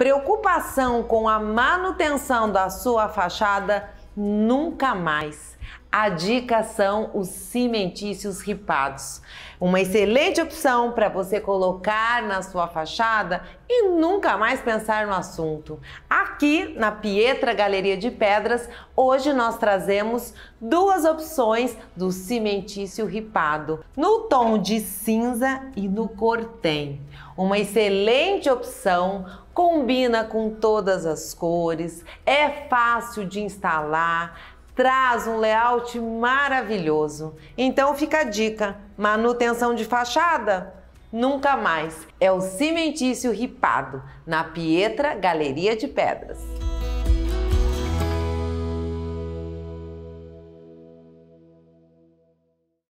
preocupação com a manutenção da sua fachada nunca mais. A dica são os cimentícios ripados. Uma excelente opção para você colocar na sua fachada e nunca mais pensar no assunto. Aqui na Pietra Galeria de Pedras, hoje nós trazemos duas opções do cimentício ripado, no tom de cinza e no cortem. Uma excelente opção, combina com todas as cores, é fácil de instalar, traz um layout maravilhoso. Então fica a dica: manutenção de fachada? Nunca mais. É o Cimentício Ripado, na Pietra Galeria de Pedras.